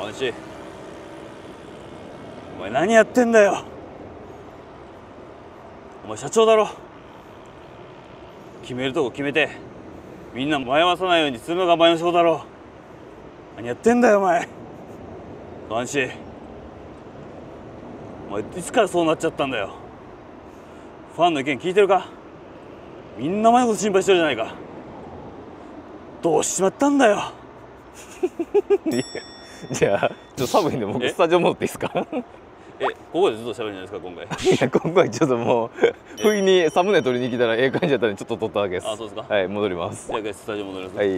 おいしいお前何やってんだよお前社長だろ決めるとこ決めてみんな迷わさないようにするのが前の仕事だろ何やってんだよお前安心お前いつからそうなっちゃったんだよファンの意見聞いてるかみんなお前のこと心配してるじゃないかどうしちまったんだよい じゃあちょっと寒いんで僕スタジオ戻っていいですかえここでずっと喋るんじゃないですか今回 いや今回ちょっともう不意にサムネ取りに来たらええ感じだったんでちょっと撮ったわけですあそうですかはい戻りますじゃあスタジオ戻りますはい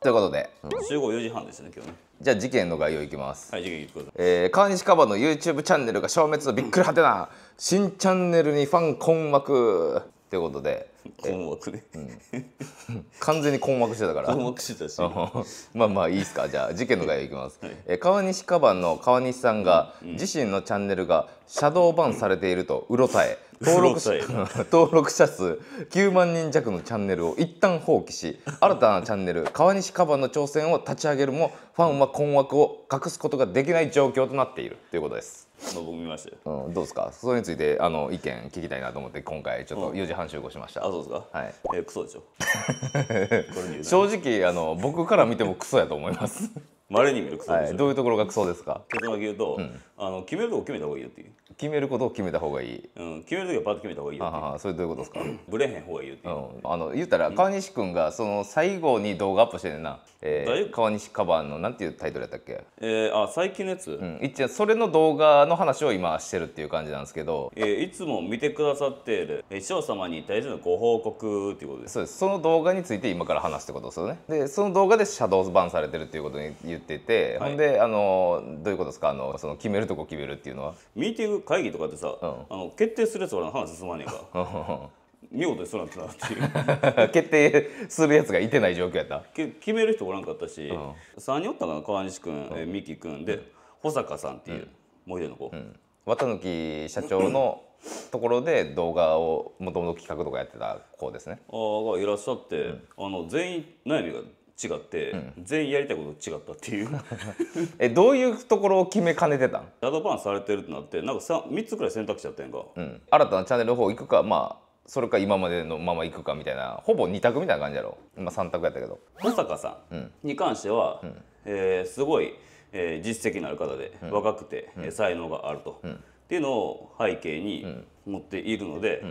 ということで、集合4時半ですね今日ねじゃあ事件の概要いきますはい事件いきまくえー、川西カバの YouTube チャンネルが消滅のびっくりはてな新チャンネルにファン困惑ということで困惑で、うん、完全に困惑してたから困惑してたし まあまあいいですかじゃあ事件の概要いきます、はい、え川西カバンの川西さんが、自身のチャンネルがシャドーバンされているとうろたえ 登録者 登録者数9万人弱のチャンネルを一旦放棄し新たなチャンネル川西カバンの挑戦を立ち上げるもファンは困惑を隠すことができない状況となっているということですの僕見ましたよ、うん、どうですかそれについてあの意見聞きたいなと思って今回ちょっと4時半集合しました、うん、あそうですかはいえクソでしょ 正直あの僕から見てもクソやと思いますまれに見るクソでしはい、どういうところがクソですか結論だけ言うと、うん、あの決めるとこ決めた方がいいよっていう決めることを決めた方がいい、うん、決めるときはパッと決めた方がいいよっていうそれどういうことですかブレへん方がいいよっていう、うん、あの言ったら川西君がその最後に動画アップしてんな、えー、川西カバンのなんていうタイトルやったっけえー、あ最近のやつ、うん、一応それの動画の話を今してるっていう感じなんですけど、えー、いつも見てくださっている視聴様に対するご報告っていうことですそうですその動画について今から話すってことですよねでその動画でシャドウバンされてるっていうことに言ってってて、はい、ほんであのどういうことですかあのその決めるとこ決めるっていうのはミーティング会議とかってさ、うん、あの決定するやつは話進まねえか 見事にそうなったなっていう 決定するやつがいてない状況やった決める人おらんかったし、うん、3人おったかな川西君、うん、三木君で保坂さんっていううい出の子、うん、綿貫社長の ところで動画をもともと企画とかやってた子ですねああがいらっしゃって、あの全員悩みが違って、うん、全員やりたいこと違ったっていう えどういうところを決めかねてたんアドバンスされてるってなってなんか 3, 3つくらい選択肢やったんやんか、うん、新たなチャンネルの方行くかまあそれか今までのまま行くかみたいなほぼ2択みたいな感じやろ今3択やったけど保坂さんに関しては、うん、えー、すごい、えー、実績のある方で、うん、若くて、うん、才能があると、っていうのを背景に持っているので、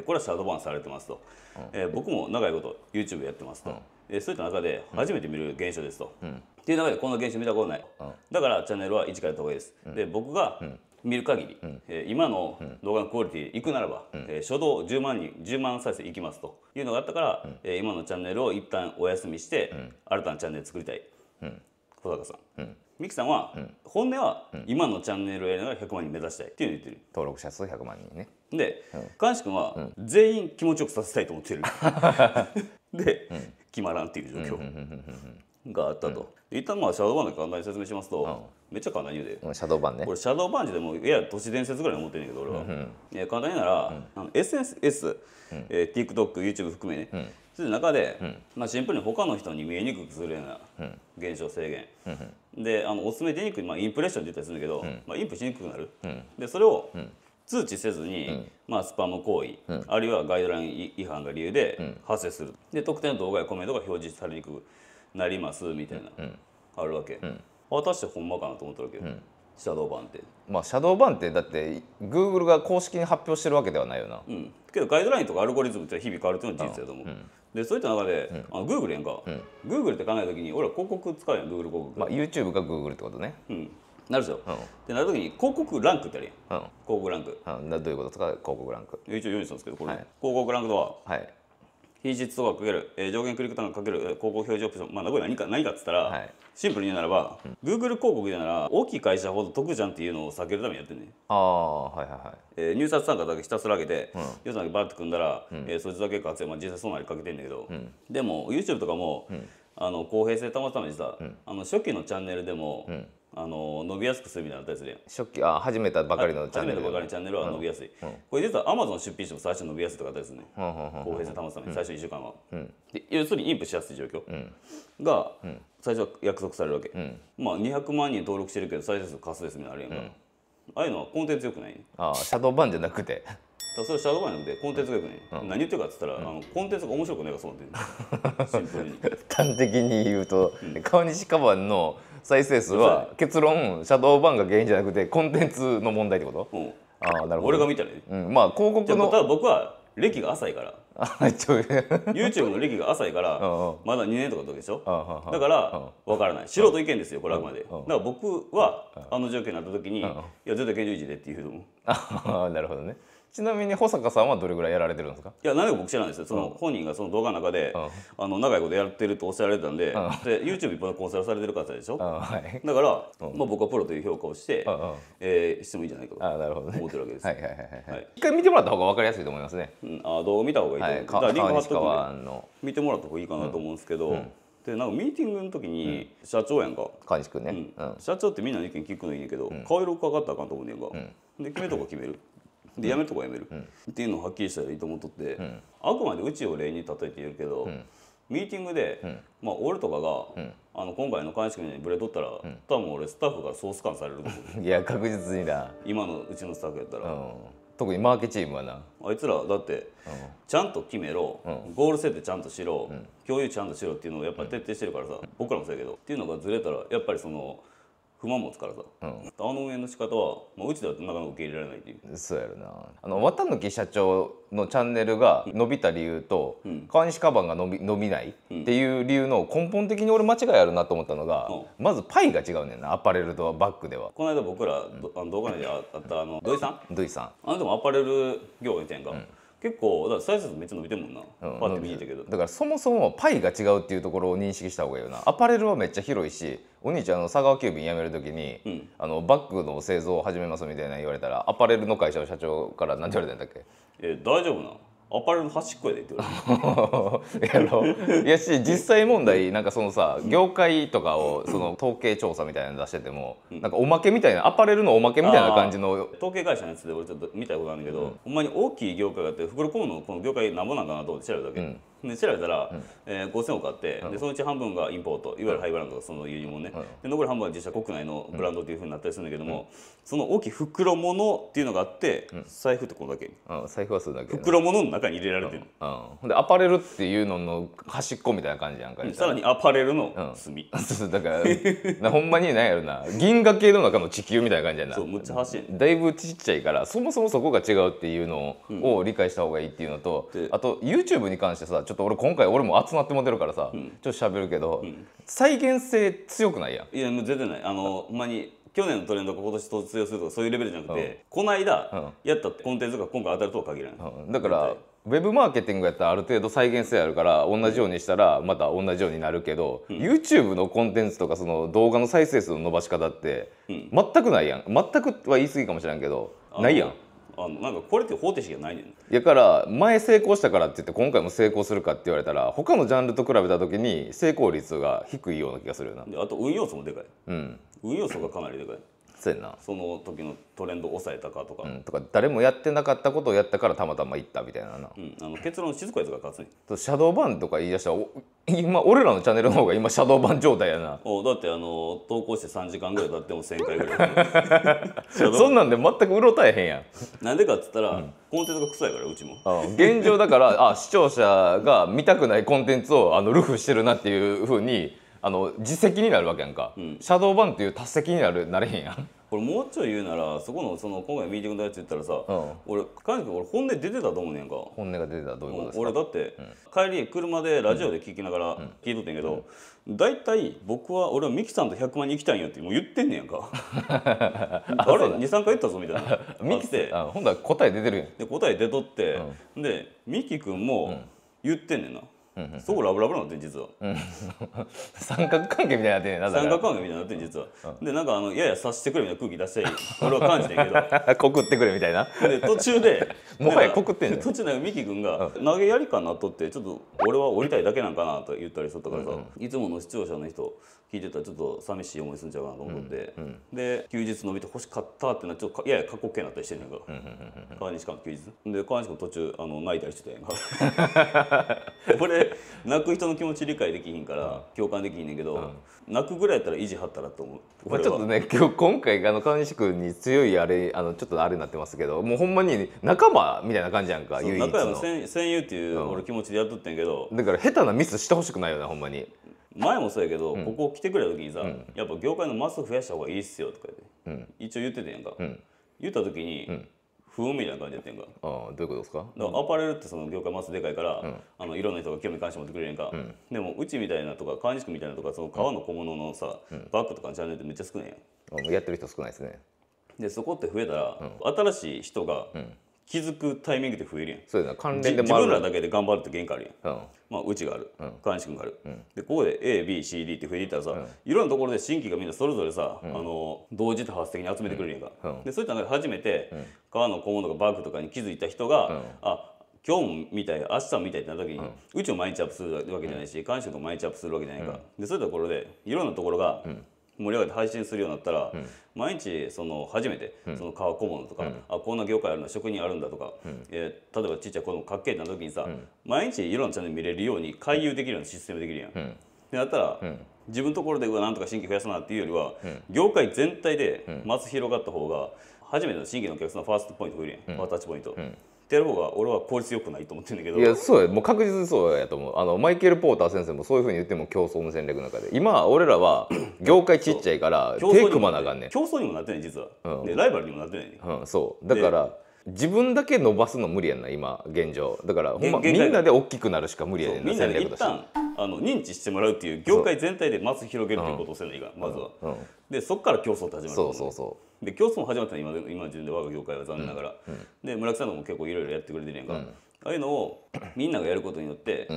これはシャドーバンされてますと、え僕も長いこと YouTube やってますと、えそういった中で初めて見る現象ですと、っていう中でこんな現象見たことない、だからチャンネルは一からやった方がいいです、で僕が見る限り、え今の動画のクオリティいくならば、え初動10万人10万再生いきますというのがあったから、え今のチャンネルを一旦お休みして、新たなチャンネル作りたい、小坂さんミキさんは、本音は今のチャンネルをやりながら100万人目指したいっていうのを言ってる登録者数100万人ねで、うん、し君は全員気持ちよくさせたいと思ってる で、うん、決まらんっていう状況があったと、うん、一旦まあシャドーバンで簡単に説明しますと、めっちゃ簡単に言うで、シャドーバンねこれシャドーバンジでもいや都市伝説ぐらい思ってるんだけど俺は、うん簡単に言うなら、うん、SNSTikTokYouTube 含めね、そう中で、まあ、シンプルに他の人に見えにくくするような現象制限、であのおすすめ出にくい、まあ、インプレッションって言ったりするんだけど、まあ、インプしにくくなる、でそれを通知せずに、まあ、スパム行為、あるいはガイドライン違反が理由で発生する、で特定の動画やコメントが表示されにくくなりますみたいな、あるわけ、うん、あ確ほんまかなと思ったわけ、シャドー版ってまあシャドーンってだってグーグルが公式に発表してるわけではないよな、うん、けどガイドラインとかアルゴリズムって日々変わるっていうのは事実だと思う、うん、でそういった中で、うん、あグーグルやんか、うん、グルって考えた時に俺は広告使うやんグーグル広告、まあ、YouTube がグーグルってことね、うん、なるでしょ、うん、ってなる時に広告ランクってあるやん、うん、広告ランク、うん、どういうことですか広告ランク一応用意したんですけどこれ、はい、広告ランクとは、はい、非実とかかける、えー、上限クリック単価かける広告表示オプション、まあ、これ何か何かっつったら、はい、シンプルに言うならば、うん、Google 広告でなら大きい会社ほど得じゃんっていうのを避けるためにやってねああはいはいはい、えー、入札参加だけひたすら上げて、うん、予算だけバッと組んだら、うん、えー、そいつだけ活躍、まあ、実際そうなりかけてんだけど、うん、でも YouTube とかも、あの公平性保つためにさ、あの初期のチャンネルでも、あの伸びやすくするみたいなのあるやん初期あ始めたばかりのチャンネル、ばかりチャンネルは伸びやすい、うんうん、これ実はアマゾン出品しても最初伸びやすいとかあったりするね公平性保つために最初1週間は、で要するにインプしやすい状況が最初は約束されるわけ、まあ200万人登録してるけど再生数過数ですみたいなのあるやんか、ああいうのはコンテンツよくない、ね、ああシャドーバンじゃなくてだそれシャドーバンじゃなくてコンテンツがよくない、うん、何言ってるかっつったら、うん、あのコンテンツが面白くないかそうなんてシンプルに 端的に言うと、うん、川西カバンの「再生数は結論シャドーバンが原因じゃなくてコンテンツの問題ってこと、うん、ああなるほど俺が見たね、うん、まあ広告のただ僕は歴が浅いから YouTube の歴が浅いからまだ2年とかでしょだから分からない素人意見ですよこれあくまでだから僕はあの状況になった時に「いや絶対現状維持で」って言うと思うああなるほどねちなみに保坂さんはどれぐらいやられてるんですかいやなんで僕知らないですよその、本人がその動画の中で、あの長いことやってるとおっしゃられたんで,、で YouTube いっぱいコンサルされてる方でしょ、はい、だから、まあ、僕はプロという評価をして、うえー、してもいいんじゃないかと思ってるわけです、ね、はいはいはいはい、はい、一回見てもらった方が分かりやすいと思いますね、うん、あ動画見た方がいいと思う、はい、だからリンク貼っとく見てもらった方がいいかなと思うんですけど、うんうんでなんかミーティングの時に社長やんか川西君ね、うん、社長ってみんなの意見聞くのいいんやけど、うん、顔色かかったらあかんと思うねんか、うん、で決めとこ決めるでやめるとこやめる、っていうのをはっきりしたらいいと思っとって、あくまでうちを例に例えて言うけど、ミーティングで、うん、まあ、俺とかが、うん、あの今回の鑑識にぶれとったら、うん、多分俺スタッフがソース感されると思う いや確実にな今のうちのスタッフやったら、うん、特にマーケチームはなあいつらだって、ちゃんと決めろ、ゴール設定ちゃんとしろ、共有ちゃんとしろっていうのをやっぱ徹底してるからさ、僕らもそうやけどっていうのがずれたらやっぱりその不満つからさ、うん、あの応援の仕方は、まあ、うちではなかなか受け入れられないっていうそうやるなあの綿貫社長のチャンネルが伸びた理由と、うん、川西カバンが伸び伸びないっていう理由の根本的に俺間違いあるなと思ったのが、うん、まずパイが違うねんなアパレルとバッグではこの間僕ら、あの動画内であったあの土井さん土井さんあのでもアパレル業界じゃんか、結構だサイズめっちゃ伸びてるもんな、うん、パッて見えたけどだからそもそもパイが違うっていうところを認識した方がいいよなアパレルはめっちゃ広いしお兄ちゃんの佐川急便辞める時に、うん、あのバッグの製造を始めますみたいな言われたらアパレルの会社の社長から何て言われたんだっけ、えー、大丈夫なアパレル端っこやでって言われる いやし実際問題なんかそのさ業界とかをその統計調査みたいなの出してても、なんかおまけみたいなアパレルのおまけみたいな感じの統計会社のやつで俺ちょっと見たことあるんだけど、うん、ほんまに大きい業界があって袋小物のこの業界なんぼなんかなと思って調べたわけ、うん で調べたら、うん、えー、5000億あって、でそのうち半分がインポートいわゆるハイブランドその輸入もね、で残り半分は自社国内のブランドというふうになったりするんだけども、その大きい袋物っていうのがあって、財布ってこれだけ、うん、財布はそれだけ、ね、袋物の中に入れられてる、うんでアパレルっていうのの端っこみたいな感じやんかさらにアパレルの隅、うん、そうそうだからほんまに何やろな銀河系の中の地球みたいな感じやなそうむっちゃ端だいぶちっちゃいからそもそもそこが違うっていうのを理解した方がいいっていうのと、あと YouTube に関してさちょっと俺今回俺も集まってもてるからさ、うん、ちょっと喋るけど、うん、再現性強くないやんいやもう全然ないあのほんまに去年のトレンドが今年と通用するとかそういうレベルじゃなくて、うん、この間やったコンテンツが今回当たるとは限らない、うん、だからウェブマーケティングやったらある程度再現性あるから同じようにしたらまた同じようになるけど、うん、YouTube のコンテンツとかその動画の再生数の伸ばし方って全くないやん全くは言い過ぎかもしれんけどないやんあのなんかこれって方程式がないねんやから前成功したからって言って今回も成功するかって言われたら他のジャンルと比べた時に成功率が低いような気がするよなであと運要素もでかい、うん、運要素がかなりでかいそうやなその時のトレンドを抑えたかとか,、とか誰もやってなかったことをやったからたまたま行ったみたいなな、うん、あの結論静かやつが勝つねんシャドーバンとか言い出したら今俺らのチャンネルの方が今シャドーバン状態やなおだってあの投稿して3時間ぐらい経っても1000回ぐらい そんなんで全くうろたえへんやんなんでかっつったら、コンテンツが臭いからうちも現状だからあ視聴者が見たくないコンテンツをあのルフしてるなっていうふうにあの実績になるわけやんか、うん、シャドーバンっていう達責になるなれへんやんこれもうちょい言うならそこのその今回ミーティングのやつ言ったらさ、うん、俺彼女俺本音出てたと思うねんか本音が出てたどういうことですか俺だって、うん、帰り車でラジオで聞きながら聞いとってんけど、大、う、体、んうん、僕は俺はミキさんと100万人行きたいんやってもう言ってんねやんか あれ23回言ったぞみたいな ミキってほんだ答え出てるやんで答え出とって、でミキ君も言ってんねんな、そこラブラブなって実は、三角関係みたいになってんねんな三角関係みたいになってん実は、うん、でなんかあのやや察してくれみたいな空気出したい俺は感じてんけど 告ってくれみたいなで途中で もはや告ってんねん途中でミキ君が、投げやりかなとってちょっと俺は降りたいだけなんかなと言ったりしとったからさ、うんうん、いつもの視聴者の人聞いてたらちょっと寂しい思いすんちゃうかなと思って、うんうん、で休日伸びて欲しかったってなちょっとやや過酷形になったりしてんねんから、うんうんうん、川西君休日で川西君途中あの泣いたりしてたやんかこ 泣く人の気持ち理解できひんから、共感できひんねんけど、泣くぐらいやったら意地張ったらと思う、ちょっとね今日今回あの川西君に強いあれあのちょっとあれになってますけどもうほんまに仲間みたいな感じやんか唯一の仲間戦戦友っていう、俺気持ちでやっとってんけどだから下手なミスしてほしくないよねほんまに前もそうやけど、うん、ここ来てくれた時にさ、うん、やっぱ業界のマス増やした方がいいっすよとか言って、うん、一応言ってたやんか、言った時に、風みたいな感じやってんかあどういうことですかだからアパレルってその業界マスでかいから、うんあのいろんな人が興味関心持ってくれるんか、んでもうちみたいなとか川西君みたいなとかその川の小物のさ、バッグとかのチャンネルってめっちゃ少ないやんやってる人少ないですねでそこって増えたら、新しい人が気づくタイミングで増えるやんそうや関連で自分らだけで頑張るって限界あるやん、うん、まあうちがある川西君がある、うん、でここで ABCD って増えていったらさ、うん、いろんなところで新規がみんなそれぞれさ、あの同時多発的に集めてくれるやんか、でそういった中で初めて、川の小物とかバッグとかに気づいた人が、うん、あ今日も見たい明日も見たいってなった時に、うん、うちも毎日アップするわけじゃないし、かん、し君も毎日アップするわけじゃないか、うん、でそういうところでいろんなところが、うん盛り上げて配信するようになったら、うん、毎日その初めてその革小物とか、うん、あこんな業界あるの職人あるんだとか、うん、えー、例えばちっちゃい子供かっけえな時にさ、毎日いろんなチャンネル見れるように回遊できるようなシステムできるやん。うん、でったら、自分のところでうわなんとか新規増やすなっていうよりは、業界全体でまず広がった方が初めての新規のお客さんのファーストポイント増えるやん、フータッチポイント。ってやる方が俺は効率よくないと思ってるんだけどいやそうやもう確実にそうやと思うあのマイケル・ポーター先生もそういうふうに言っても競争の戦略の中で今俺らは 業界ちっちゃいから手組まなあかんねん競争にもなってない実は、うん、でライバルにもなってないね、うん、そうだから自分だけ伸ばすの無理やんな今現状だからほんまみんなで大きくなるしか無理やねんなみんなで一旦あの認知してもらうっていう業界全体でまず広げるっていうことをせないがまずは、うんでそこから競争って始まる、そうそうそうで競争も始まったの今今順で我が業界は残念ながら、うん、で村木さんのも結構いろいろやってくれてるやんか、うん、ああいうのをみんながやることによって、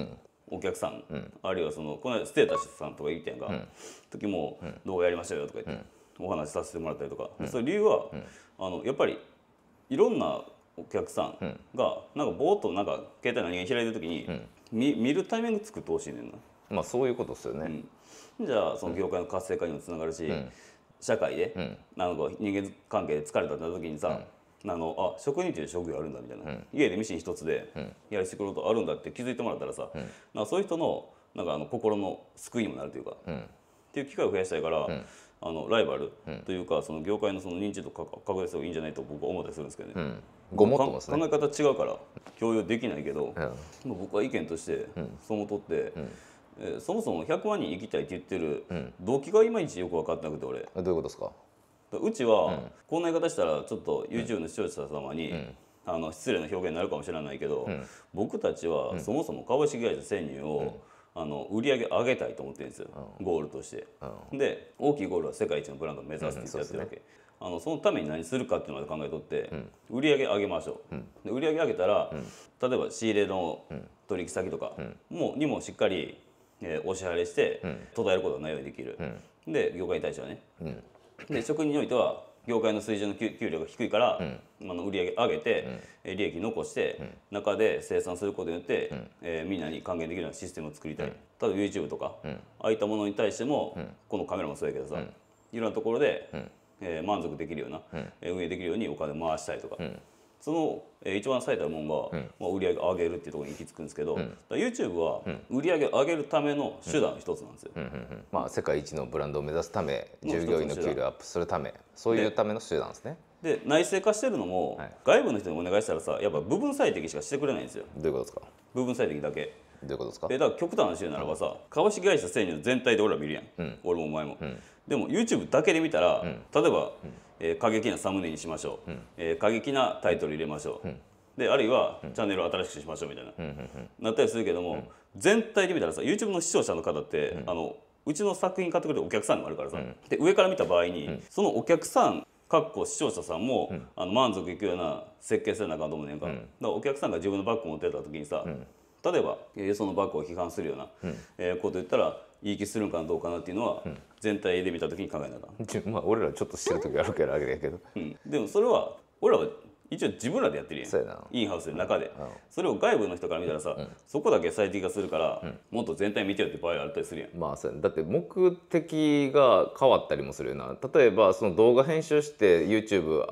お客さん、あるいはそのこの間ステータスさんとか言ってやんか、時も「どうやりましたよ」とか言って、お話しさせてもらったりとか、その理由は、あのやっぱりいろんなお客さんが、うなんかぼーっとなんか携帯何開いてる時に、見見るタイミング作ってほしいねんな。まあそういうことですよね、うん、じゃあその業界の活性化にもつながるし、うん、社会で、うん、なんか人間関係で疲れたって時にさ、うん、あのあ職人っていう職業あるんだみたいな、うん、家でミシン一つでやる仕事あるんだって気づいてもらったらさ、うん、なんかそういう人のなんかあの心の救いにもなるというか、っていう機会を増やしたいから、あのライバルというか、その業界のその認知度拡大すればいいんじゃないと僕は思ったりするんですけどね。ごもっともすね、考え方違うから共有できないけど、うん、僕は意見として、そう思っとって、えー、そもそも100万人行きたいって言ってる動機がいまいちよく分かってなくて俺どういうことですかうちは、こんな言い方したらちょっと YouTube の視聴者様に、あの失礼な表現になるかもしれないけど、僕たちはそもそも株式会社潜入を、あの売り上げ上げたいと思ってるんですよ、ゴールとして、で大きいゴールは世界一のブランドを目指すってやってるわけ、あのそのために何するかっていうのまで考えとって、売り上げ上げましょう、で売り上げ上げたら、例えば仕入れの取引先とか、もうにもしっかりえー、お支払いして、途絶えることがないようにできる、うん、で業界に対してはね、で職人においては業界の水準の給料が低いから、うん、あの売り上げ上げて、うん、利益残して、うん、中で生産することによって、うん、えー、みんなに還元できるようなシステムを作りたい、ただ YouTube とか、ああいったものに対しても、このカメラもそうやけどさ、いろんなところで、えー、満足できるような、うん、運営できるようにお金回したりとか。その、えー、一番最大のもんが、うん、まあ、売り上げ上げるっていうところに行き着くんですけど、うん、YouTube は売り上げ上げるための手段一つなんですよ、まあ、世界一のブランドを目指すため従業員の給料アップするためそういうための手段ですねで内製化してるのも、はい、外部の人にお願いしたらさやっぱ部分最適しかしてくれないんですよどういうことですか部分最適だけどういうことですかえだから極端な話ならばさ、うん、株式会社生乳全体で俺ら見るやん、うん、俺もお前も、でも YouTube だけで見たら、例えば、えー、過激なサムネにしましょう、うん、えー、過激なタイトル入れましょう、うん、であるいは、チャンネルを新しくしましょうみたいな、なったりするけども、全体で見たらさ YouTube の視聴者の方って、あのうちの作品買ってくれるお客さんもあるからさ、で上から見た場合に、そのお客さんかっこ視聴者さんも、あの満足いくような設計せなあかんと思うねんか,、だからお客さんが自分のバッグ持ってた時にさ、例えばそのバッグを批判するような、えこと言ったらいい気するんかどうかなっていうのは、全体で見た時に考えながら、まあ俺らちょっとしてる時あるからあれやけど、うん、でもそれは俺らは一応自分らでやってるやんインハウスの中で、それを外部の人から見たらさ、そこだけ最適化するから、もっと全体見てよって場合があったりするやんまあそうだって目的が変わったりもするよな例えばその動画編集して YouTube、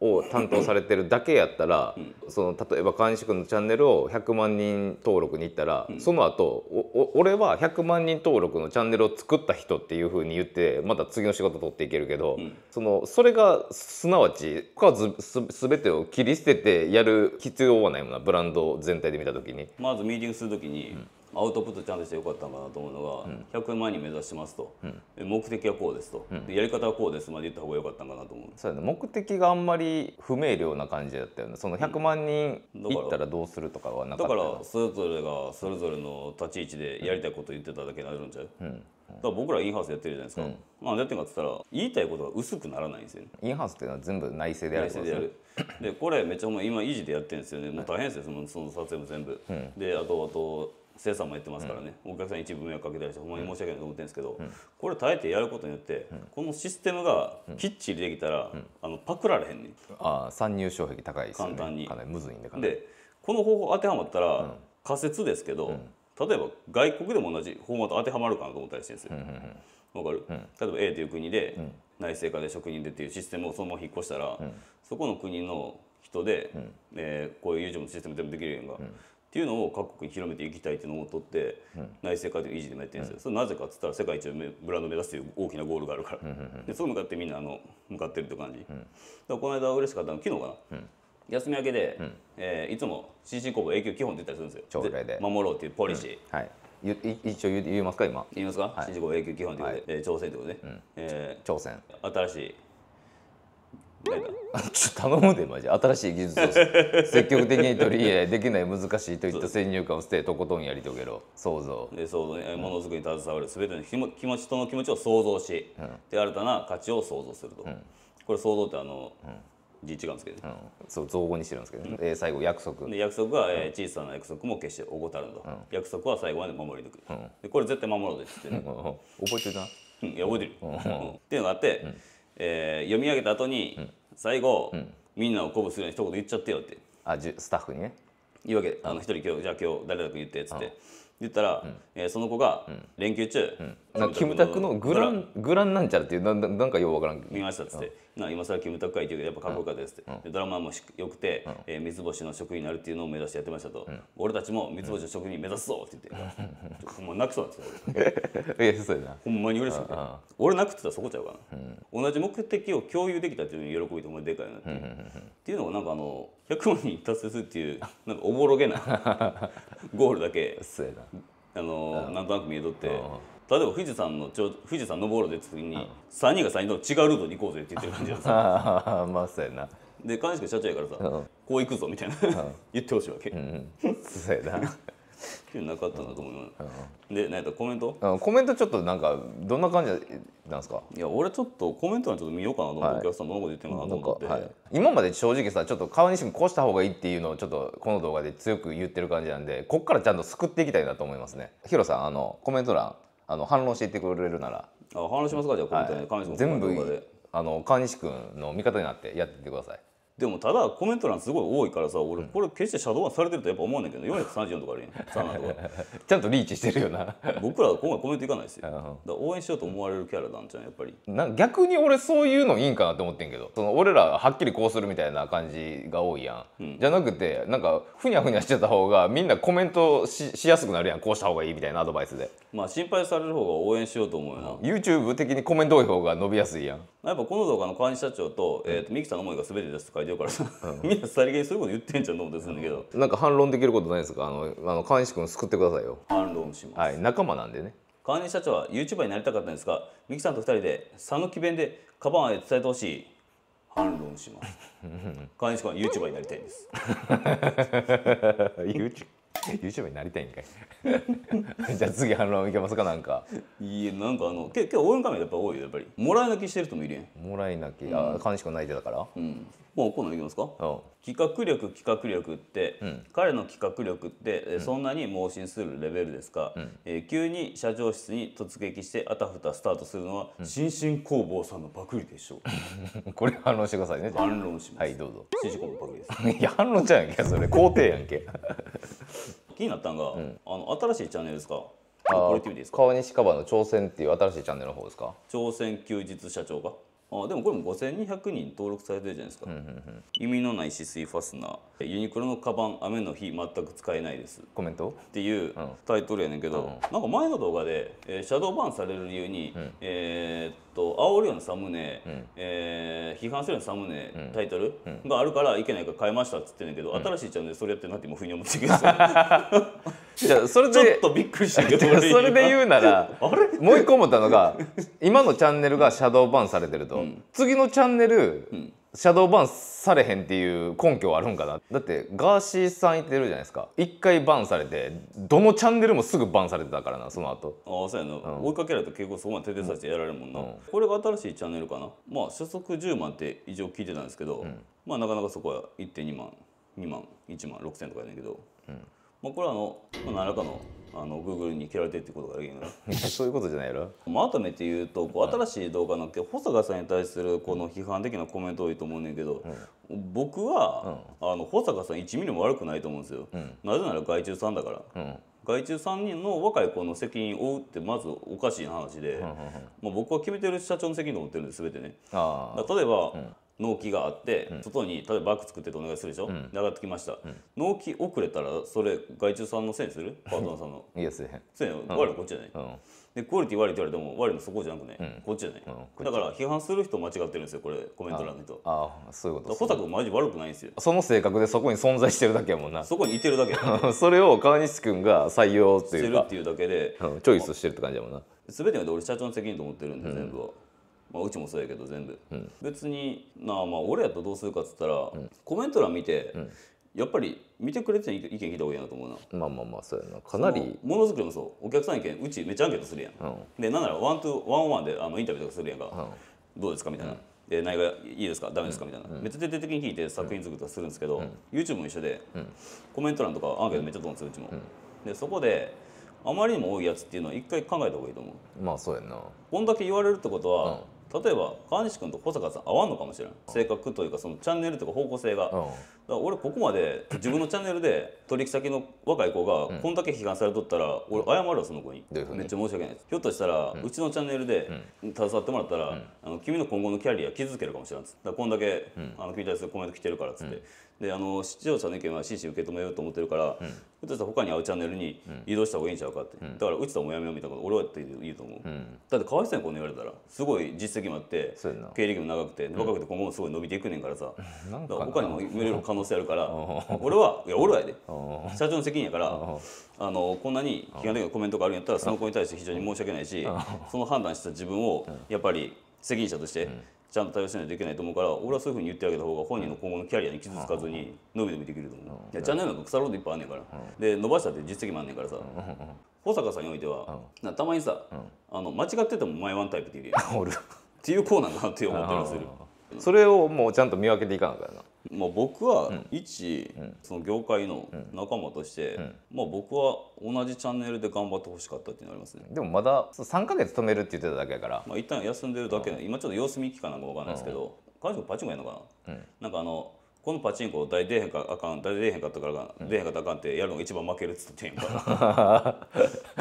を担当されてるだけやったら、その例えば川西君のチャンネルを100万人登録に行ったら、その後お俺は100万人登録のチャンネルを作った人っていうふうに言ってまた次の仕事取っていけるけど、そのそれがすなわちかずす全てを切り捨ててやる必要はないもんなブランド全体で見た時に。まずミーティングする時に、うんアウトプットちゃんとしてよかったかなと思うのが、うん、100万人目指してますと、うん、目的はこうですと、うん、でやり方はこうですまで言った方がよかったんかなと思うそう目的があんまり不明瞭な感じだったよねその100万人行ったらどうするとかはなかっただからそれぞれがそれぞれの立ち位置でやりたいこと言ってただけになるんちゃう、うんだから僕らインハウスやってるじゃないですか、うん、まあやってるかっつったら言いたいことが薄くならないんですよねインハウスっていうのは全部内政でやる内政でやるでこれめっちゃ今維持でやってるんですよねもう大変ですよそのその撮影も全部、うん、であとあと生産もやってますからね、お客さん一部迷惑かけたりしてほんまに申し訳ないと思ってるんですけど、これ耐えてやることによって、このシステムがきっちりできたら、あのパクられへんねんああ参入障壁高いですね簡単にかなりむずいんででこの方法当てはまったら、仮説ですけど、例えば外国でも同じフォーマット当てはまるかなと思ったりしてるんですよ、わかる、うん、例えば A という国で内製化で職人でっていうシステムをそのまま引っ越したら、うん、そこの国の人で、うん、えー、こういう YouTube のシステム全部できるやんが、っていうのを各国に広めていきたいっていうのを取って、内政改革維持でもやってるんですよ、うん、それなぜかっつったら世界一のブランド目指すという大きなゴールがあるから、でそう向かってみんなあの向かってるって感じ、うん、だこの間嬉しかったの昨日かな、うん、休み明けで、うん、えー、いつも CC 公募永久基本って言ったりするんですよで守ろうっていうポリシー、はい一応言いますか今言いますか、はい、CC 公募永久基本ってことで、はい、えー、挑戦ってことで、ね、うん、えー、挑戦新しい 頼むでマジ新しい技術を積極的に取り入れできない難しいといった先入観を捨てとことんやり遂げろ想像で想像にものづくりに携わる全ての気持ち人の気持ちを想像し、うん、で新たな価値を想像すると、うん、これ想像ってあの、うん字違うんですけど、ね、うん、そう造語にしてるんですけど、ね、うん、え最後約束で約束は、え小さな約束も決して怠ると、うん、約束は最後まで守り抜く、うん、でこれ絶対守ろうですって、ね、覚えてるな、いや覚えてる、っていうのがあって、えー、読み上げた後に、最後、みんなを鼓舞するように一言言っちゃってよってあじスタッフにね言うわけあの一人今日じゃあ今日誰だか言ってっつって、言ったら、えー、その子が連休中、なんかキムタクのグラングランなんちゃらっていうなんなんかようわからん見ましたっつって、うん、今更キムタクかいてうけどやっぱかっこよかったですって、うん、ドラマもよくて、うん、えー、三つ星の職員になるっていうのを目指してやってましたと、うん、俺たちも三つ星の職員目指すぞって言って、うん、ほんま泣くそうなんですよいやそうやなほんまに嬉しくて、俺泣くってたらそこちゃうかな、同じ目的を共有できたっていう喜びと思いでかいなって、っていうのがなんかあの100万人達成するっていうなんかおぼろげな ゴールだけあのなんとなく見えとって例えば富士山のちょ富士山登ろう次に、三3人が3人と違うルートに行こうぜって言ってる感じなんですよまあそやなで兼近社長やからさ、こう行くぞみたいな 言ってほしいわけ、うん、そうやないうなかったなと思います、うん、で何やったコメント、うん、コメントちょっとなんかどんな感じなんですかいや俺ちょっとコメントはちょっと見ようかなと思って、お客さんどのこと言ってるかなと思って、はい、今まで正直さちょっと川西君こうした方がいいっていうのをちょっとこの動画で強く言ってる感じなんでこっからちゃんと救っていきたいなと思いますねヒロさんあのコメント欄あの反論していってくれるならあ反論しますかじゃあ、はい、全部あの川西君の味方になってやっててくださいでもただコメント欄すごい多いからさ俺これ決してシャドウバンされてるとやっぱ思わないけど434とかあるやん3とかちゃんとリーチしてるよな僕ら今回コメントいかないですよ、だから応援しようと思われるキャラなんじゃんやっぱりな逆に俺そういうのいいんかなって思ってんけどその俺らはっきりこうするみたいな感じが多いやん、うん、じゃなくてなんかふにゃふにゃしてた方がみんなコメントししやすくなるやんこうした方がいいみたいなアドバイスでまあ心配される方が応援しようと思うよな YouTube 的にコメント多い方が伸びやすいやんやっぱこの動画の川西社長と「えーと、とミキさんの思いが全てです」と書いてるからさ、うん、みんなさりげにそういうこと言ってんじゃんと思ってすんだけど、うん、なんか反論できることないですかあのあの川西君救ってくださいよ反論します、はい、仲間なんでね川西社長は YouTuber になりたかったんですがミキさんと2人で讃岐弁でカバンへ伝えてほしい反論します川西 君は YouTuber になりたいんです y o u t u y o u t u b e になりたいんかい じゃあ次反論いけますかなんかいいなんかあの結構応援カメラやっぱ多いよやっぱりもらい泣きしてる人もいるやんもらい泣き、うん、ああしく泣いてたからうんもう今度いきますか、うん、企画力企画力って、うん、彼の企画力って、うん、そんなに盲信するレベルですか、うん、えー、急に社長室に突撃してあたふたスタートするのは、新進工房さんのパクリでしょう これ反論してくださいね反論しますはいどうぞ新進工房パクリです いや反論じゃんけそれ肯定やんけ気になったんが、うん、あの新しいチャンネルですかこれ TV です川西カバーの挑戦っていう新しいチャンネルの方ですか挑戦休日社長があでもこれも5200人登録されてるじゃないですか、うんうんうん、意味のない止水ファスナーユニクロのカバン雨の日全く使えないですコメントっていうタイトルやねんけど、うん、なんか前の動画で、えー、シャドーバンされる理由に、うん、えーと煽るようなサムネ、うん、えー、批判するようなサムネ、うん、タイトル、があるからいけないから変えましたっつってんねけど、新しいチャンネルそれやってなって今ふに思ってるけどじゃそれ ちょっとびっくりしたけど それで言うなら あれもう一個思ったのが今のチャンネルがシャドーバンされてると、次のチャンネル、シャドーバンされへんっていう根拠はあるんかなだってガーシーさんいてるじゃないですか一回バンされてどのチャンネルもすぐバンされてたからなその後ああそうやな、うん、追いかけられた結構そこまで手底させてやられるもんな、うん、これが新しいチャンネルかなまあ初速10万って一応聞いてたんですけど、うん、まあなかなかそこは1.2万2万1万6千とかやねんけど、まあこれはあの、まあ、何らかのあの Google に嫌られてってことができるの そういうことじゃないのまとめて言うとこう新しい動画のけ保坂さんに対するこの批判的なコメント多いと思うんだけど、うん、僕は、うん、あの保坂さん1ミリも悪くないと思うんですよ、うん、なぜなら害虫さんだから、うん害虫さんの若い子の責任を負うってまずおかしい話で、うん、まあ、僕は決めてる社長の責任を負ってるんです全てね。例えば、納期があって、外に例えばバッグ作ってとお願いするでしょ、うん、上がってきました、納期遅れたらそれ外注さんのせいにするパートナーさんの いやせえへんせえへんこっちじゃない、でクオリティ悪いって言われても悪いのそこじゃなくね、うん、こっちじゃない、うん、だから批判する人間違ってるんですよこれコメント欄の人ああそういうこと穂田君マジ悪くないんですよその性格でそこに存在してるだけやもんなそこにいてるだけ それを川西君が採用っていうかしてるっていうだけで、うん、チョイスしてるって感じやもんな、まあ、全てが俺社長の責任と思ってるんで、全部は。まあ、うちもそうやけど全部、うん、別になあまあ俺やったらどうするかっつったら、うん、コメント欄見て、やっぱり見てくれて意見聞いた方がいいなと思うなまあまあまあそうやなかなりものづくりもそうお客さん意見うちめっちゃアンケートするやん、でなんならワントゥワンワンであのインタビューとかするやんか、どうですかみたいな、え内がいいですかダメですか、みたいな、めっちゃ徹底的に聞いて作品作りとかするんですけど、うん、YouTube も一緒で、コメント欄とかアンケートめっちゃ飛んですうちも、でそこであまりにも多いやつっていうのは一回考えた方がいいと思うまあそうやなこんだけ言われるってことは、例えば川西君と保坂さん合わんのかもしれない性格というかそのチャンネルとか方向性が、だから俺ここまで自分のチャンネルで取引先の若い子がこんだけ批判されとったら、俺謝るわその子にめっちゃ申し訳ないですひょっとしたら、うちのチャンネルで携わってもらったら、あの君の今後のキャリア傷つけるかもしれないですだからこんだけ、あの君に対するコメント来てるからっつって、であの視聴者の意見は真摯受け止めようと思ってるから、うん、と他に合うチャンネルに移動した方がいいんちゃうかって、うん、だからうちともやめようみたいなこと俺はっていいと思う、うん、だってそ合さんこんな言われたらすごい実績もあって経歴も長くて若くて今後もすごい伸びていくねんからさ、うん、か他にも見れる可能性あるから 俺はいや俺はやで社長の責任やからあのこんなに気判的なコメントがあるんやったらその子に対して非常に申し訳ないしその判断した自分をやっぱり責任者として、ちゃんと対応しないといけないと思うから俺はそういうふうに言ってあげた方が本人の今後のキャリアに傷つかずに伸び伸びできると思う、うん、チャンネルなんか腐るほどいっぱいあんねんから、うん、で伸ばしたって実績もあんねんからさ、保坂さんにおいては、なたまにさ、あの間違ってても前ワンタイプって言うやん っていうコーナーだなって思ったりするそれをもうちゃんと見分けていかなきゃなまあ、僕は一、その業界の仲間として、まあ、僕は同じチャンネルで頑張ってほしかったっていうのありますねでもまだ3か月止めるって言ってただけやからまあ一旦休んでるだけ、今ちょっと様子見期間なんか分かんないですけど、彼女もパチンコやんのかな、なんかあのこのパチンコ大出へんかあかん大出へんかったから出へんかったあかんってやるのが一番負けるっつってんから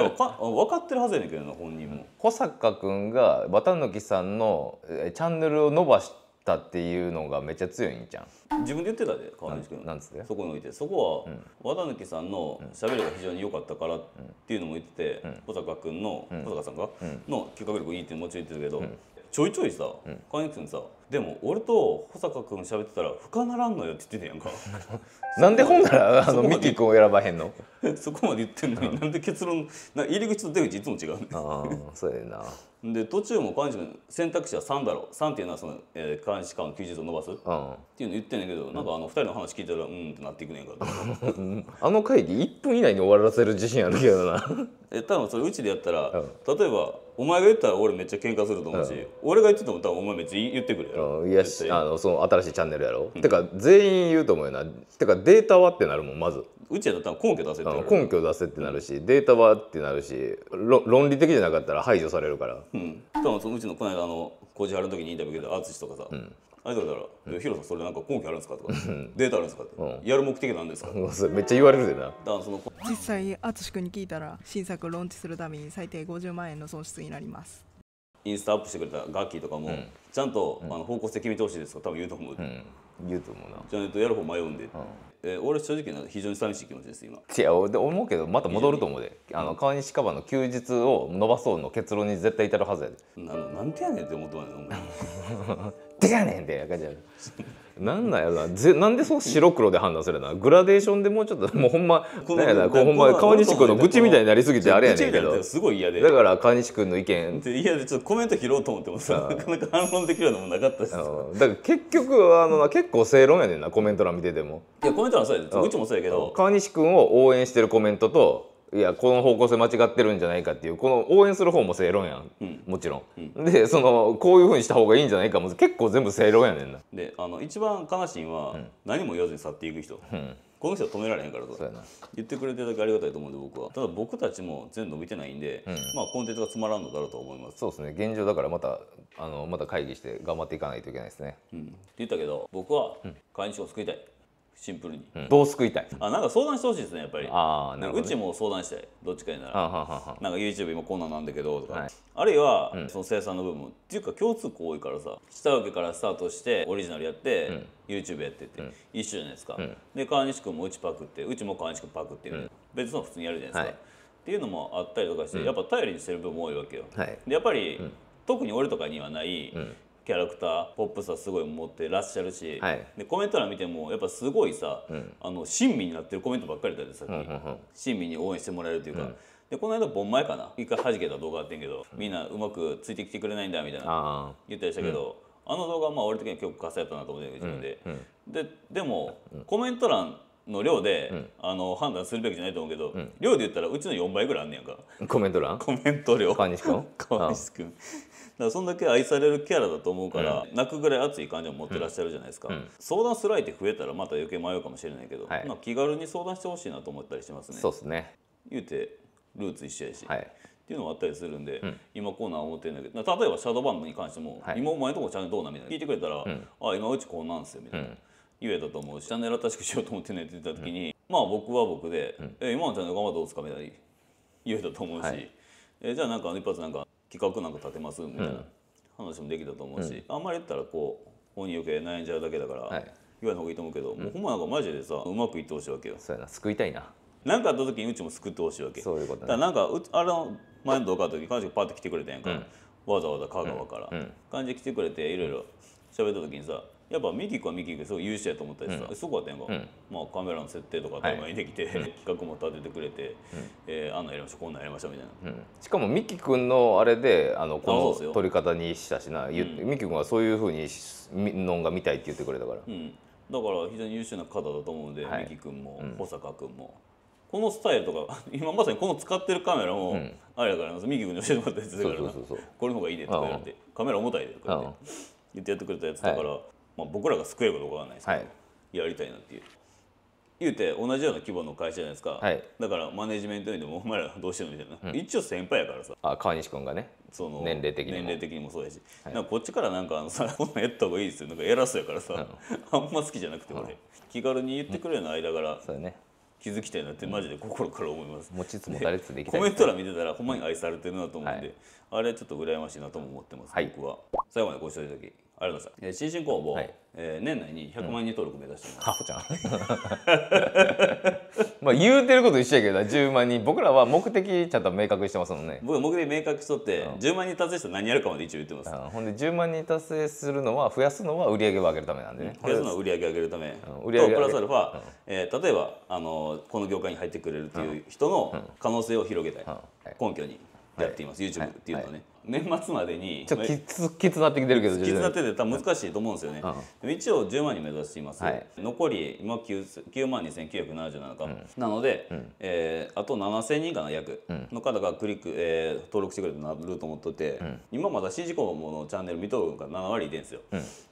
だ か分かってるはずやねんけどな本人も。小坂君が綿貫さんのチャンネルを伸ばしてたっていうのがめっちゃ強いんじゃん自分で言ってたで川西君なんつってそこにおいてそこは、うん、和貫さんの喋りが非常に良かったからっていうのも言ってて、小坂君の、小坂さんか、の企画力いいってもちろん言ってたけど、ちょいちょいさ、川西君さでも俺と保坂君喋ってたら深ならんのよって言ってたやんか なんでほんならあのミキ君を選ばへんの そこまで言ってんのに、うん、なんで結論な入り口と出口いつも違うすああそうやなで途中も監視君選択肢は3だろ3っていうのはその、えー、監視官90度伸ばす、うん、っていうの言ってんねんけど、なんかあの2人の話聞いたらうんってなっていくねんから あの会議1分以内に終わらせる自信あるけどなえ多分それうちでやったら、うん、例えばお前が言ったら俺めっちゃ喧嘩すると思うし、俺が言ってても多分お前めっちゃ言ってくれ。やうん、いやあのその新しいチャンネルやろ、うん、てか全員言うと思うよなてかデータはってなるもんまずうちやったら根拠出せって根拠出せってなるし、うん、データはってなるし論理的じゃなかったら排除されるから、うん、多分うちのこの間の小路春の時にインタビュー受けた淳とかさ、うんあいつら「ヒロさんそれなんか根拠あるんですか?」とか「データあるんですか?」って「やる目的なんですか?」めっちゃ言われるでなだからその実際淳君に聞いたら新作ローンチするために最低50万円の損失になりますインスタアップしてくれたガッキーとかも、ちゃんと、あの方向性決めてほしいですか多分言うと思う、言うと思うなじゃえっとやる方迷うんで、えー、俺正直な非常に寂しい気持ちです今いやで思うけどまた戻ると思うであの川西カバの休日を伸ばそうの結論に絶対至るはずやでななんてやねんって思ってまんねんお前て やねんって感じやなんなやなぜなんでそう白黒で判断するなグラデーションでもうちょっと もうほんまなんやなこうほんま川西君の愚痴みたいになりすぎてあれやねんけどすごい嫌でだから川西君の意見嫌でちょっとコメント拾おうと思ってもさなかなか反論できるのもなかったしだから結局あの結構正論やねんなコメント欄見ててもいやコメント欄そうやで愚痴もそうやけど川西君を応援してるコメントといやこの方向性間違ってるんじゃないかっていうこの応援する方も正論やん、うん、もちろん、うん、でそのこういうふうにした方がいいんじゃないかも結構全部正論やねんなであの一番悲しいのは、うん、何も言わずに去っていく人、この人は止められへんからと言ってくれてるだけありがたいと思うんで僕はただ僕たちも全部伸びてないんで、まあコンテンツがつまらんのだろうと思いますそうですね現状だからまたあのまた会議して頑張っていかないといけないですね、って言ったけど僕は会員証を作りたい、シンプルに、うん、どう救いたいあなんか相談してほしいですねやっぱりあなるほど、ね、うちも相談したいどっちかにならなんか YouTube 今こんなんなんだけどとか、はい、あるいは、うん、その生産の部分っていうか共通項多いからさ下請けからスタートしてオリジナルやって、うん、YouTube やってて、一緒じゃないですか、で川西君もうちパクってうちも川西君パクって、うん、別の普通にやるじゃないですか、はい、っていうのもあったりとかして、やっぱ頼りにしてる部分も多いわけよ、はい、でやっぱり、特に俺とかにはない、うんキャラクターポップさすごい持ってらっしゃるし、はい、でコメント欄見てもやっぱすごいさ、うん、あの親身になってるコメントばっかりだったさっき、うんうんうん、親身に応援してもらえるというか。うんでこの間盆前かな一回はじけた動画あってんけど、うん、みんなうまくついてきてくれないんだみたいな言ったりしたけど、うん、あの動画はまあ俺的には結構やったなと思って自分で、うん、ででも、コメント欄の量で、あの判断するべきじゃないと思うけど、量で言ったらうちの4倍ぐらいあんねやんかコメント欄コメント量川西君 川西君からそんだけ愛されるキャラだと思うから、うん、泣くぐらい熱い感じを持ってらっしゃるじゃないですか、うん、相談する相手増えたらまた余計迷うかもしれないけど、はい、まあ、気軽に相談してほしいなと思ったりしますね。そうですね言うてルーツ一緒やし、はい、っていうのもあったりするんで、うん、今こうなん思ってるんだけど例えばシャドーバンドに関しても、はい、今お前のとこチャンネルどうなみたいな聞いてくれたら、うん、あ今うちこうなんすよみたいな、うん、言えたと思うしチャンネル新しくしようと思ってねって言った時に、まあ僕は僕で、え今のチャンネル頑張ってどうですかみたいな言えたと思うし、はい、えじゃあなんか一発なんか企画なんか立てますみたいな話もできたと思うし、あんまり言ったらこう本人余計悩んじゃうだけだから、はい、言わない方がいいと思うけど、もうほんまなんかマジでさうまくいってほしいわけよ。そうやな救いたいな何かあった時にうちも救ってほしいわけそういうこと、ね、だからなんかうあの前の動画の時彼女がパッと来てくれたんやんか、うん、わざわざ香川から、うんうん、感じで来てくれていろいろ喋った時にさやっぱミキックはミキックすごい優秀やと思ったりさ、うん、そこはやっ、うん、まあ、カメラの設定とか当たにできて、はい、企画も立ててくれて、うん、えー、あんなやりましょうこんなやりましょうみたいな、うん、しかもミキ君のあれであのこの撮り方にしたしな、うん、ミキ君はそういうふうにのんが見たいって言ってくれたから、うん、だから非常に優秀な方だと思うんで、はい、ミキ君も保坂君も。このスタイルとか 今まさにこの使ってるカメラも、うあれだからミキ君に教えてもらったやつだからこれの方がいいでとか言わてカメラ重たいでとか言ってやってくれたやつだからまあ、僕らが救えるかどうかわかないですけど、はい、やりたいなっていう言うて同じような規模の会社じゃないですか、はい、だからマネジメントにでもお前らどうしてるみたいな、うん、一応先輩やからさあ川西君がねその年齢的にも年齢的にもそうやし、はい、なんかこっちからなんかあのさこんなやった方がいいですよなんか偉そうやからさ、うん、あんま好きじゃなくて俺、うん、気軽に言ってくれるような間柄、そうね気づきたいなってマジで心から思います、持ちつ持たれつできたコメント欄見てたらほんまに愛されてるなと思うんで、はい、あれちょっと羨ましいなとも思ってます、僕は最後までご視聴いただきありがとうございます。新進工房、はい、えー、年内に100万人登録目指してます。うん、まあ言うてること一緒やけど10万人僕らは目的ちゃんと明確にしてますもんね。僕目的明確しとって、うん、10万人達成したら何やるかまで一応言ってます。うん、ほんで10万人達成するのは増やすのは売り上げを上げるためなんでね。増やすのは売り上げを上げるため。売上げプラスアルファ、うん、えー、例えばあのこの業界に入ってくれるっていう人の可能性を広げたい、根拠にやっています、はい、YouTube っていうのはね。はい年末までにちょっときつきつなってきてるけどきつなってて多分難しいと思うんですよね、うん、一応10万人目指しています、はい、残り今 9, 9万2977か、うん、なので、うん、えー、あと7000人かな約、の方がクリック、えー、登録してくれるとなると思ってて、うん、今まだ新事項のチャンネル見とるから7割いてんですよ、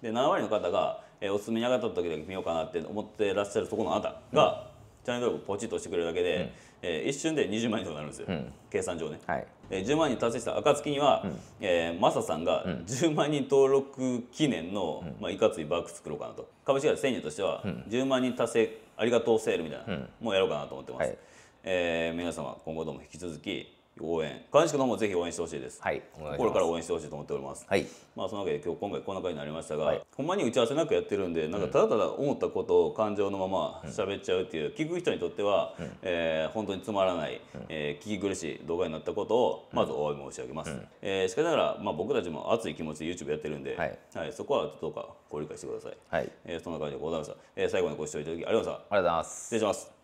で7割の方が、えー、おすすめに上がった時だけ見ようかなって思ってらっしゃるそこのあなたが、チャンネル登録ポチッとしてくれるだけで、えー一瞬で20万人となるんですよ、ん計算上ね、はいえー10万人達成した暁には、えーマサさんが10万人登録記念の、まあ、いかついバッグ作ろうかなと株式会社1000人としては、10万人達成ありがとうセールみたいな、もうやろうかなと思ってます、はいえー皆様今後とも引き続き応援鑑識の方もぜひ応援してほしいです,、はい、心から応援してほしいと思っております、はいまあ、そのわけで今日今回こんな感じになりましたが、はい、ほんまに打ち合わせなくやってるんでなんかただただ思ったことを感情のまま喋っちゃうっていう、うん、聞く人にとっては、うん、えー、本当につまらない、うん、えー、聞き苦しい動画になったことをまずお詫び申し上げます、うん、えー、しかしながら、まあ、僕たちも熱い気持ちで YouTube やってるんで、はい、はい、そこはどうかご理解してください、はいえー、そんな感じでございました、えー、最後までご視聴いただきありがとうございましたありがとうございます失礼します